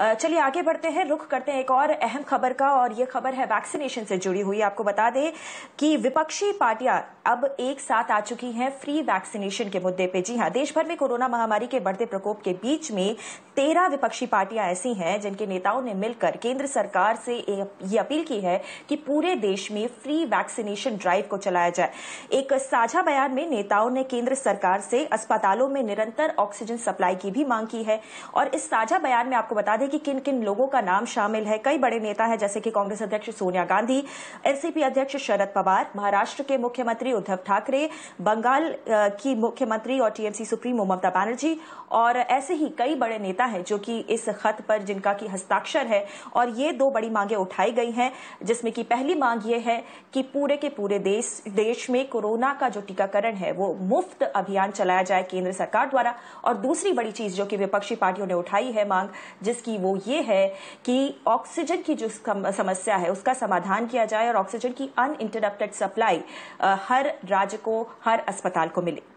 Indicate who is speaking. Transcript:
Speaker 1: चलिए आगे बढ़ते हैं रुख करते हैं एक और अहम खबर का और ये खबर है वैक्सीनेशन से जुड़ी हुई आपको बता दें कि विपक्षी पार्टियां अब एक साथ आ चुकी हैं फ्री वैक्सीनेशन के मुद्दे पे जी हां देश भर में कोरोना महामारी के बढ़ते प्रकोप के बीच में तेरह विपक्षी पार्टियां ऐसी हैं जिनके नेताओं ने मिलकर केंद्र सरकार से ये अपील की है कि पूरे देश में फ्री वैक्सीनेशन ड्राइव को चलाया जाए एक साझा बयान में नेताओं ने केंद्र सरकार से अस्पतालों में निरंतर ऑक्सीजन सप्लाई की भी मांग की है और इस साझा बयान में आपको बता दें दें कि किन किन लोगों का नाम शामिल है कई बड़े नेता हैं जैसे कि कांग्रेस अध्यक्ष सोनिया गांधी एनसीपी अध्यक्ष शरद पवार महाराष्ट्र के मुख्यमंत्री उद्धव ठाकरे बंगाल की मुख्यमंत्री और टीएमसी सुप्रीमो ममता बनर्जी और ऐसे ही कई बड़े नेता हैं जो कि इस खत पर जिनका की हस्ताक्षर है और ये दो बड़ी मांगे उठाई गई हैं जिसमें कि पहली मांग ये है कि पूरे के पूरे देश देश में कोरोना का जो टीकाकरण है वो मुफ्त अभियान चलाया जाए केंद्र सरकार द्वारा और दूसरी बड़ी चीज जो कि विपक्षी पार्टियों ने उठाई है मांग जिसकी थी वो ये है कि ऑक्सीजन की जो समस्या है उसका समाधान किया जाए और ऑक्सीजन की अन सप्लाई हर राज्य को हर अस्पताल को मिले